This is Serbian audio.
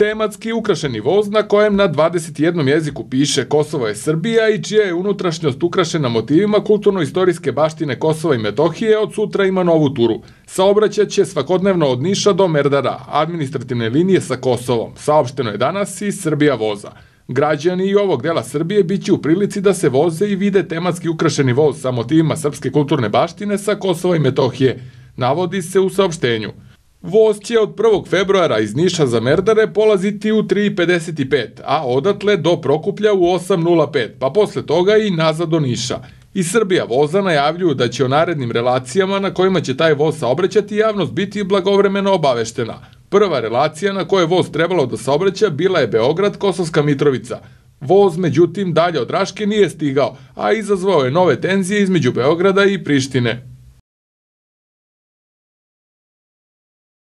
Tematski ukrašeni voz na kojem na 21 jeziku piše Kosovo je Srbija i čija je unutrašnjost ukrašena motivima kulturno-istorijske baštine Kosova i Metohije od sutra ima novu turu. Saobraćat će svakodnevno od Niša do Merdara, administrativne linije sa Kosovom. Saopšteno je danas i Srbija voza. Građani i ovog dela Srbije biće u prilici da se voze i vide tematski ukrašeni voz sa motivima srpske kulturne baštine sa Kosova i Metohije, navodi se u saopštenju. Voz će od 1. februara iz Niša za Merdare polaziti u 3.55, a odatle do Prokuplja u 8.05, pa posle toga i nazad do Niša. I Srbija voza najavljuju da će o narednim relacijama na kojima će taj voz saobraćati javnost biti blagovremeno obaveštena. Prva relacija na kojoj voz trebalo da saobraća bila je Beograd-Kosovska Mitrovica. Voz, međutim, dalje od Raške nije stigao, a izazvao je nove tenzije između Beograda i Prištine.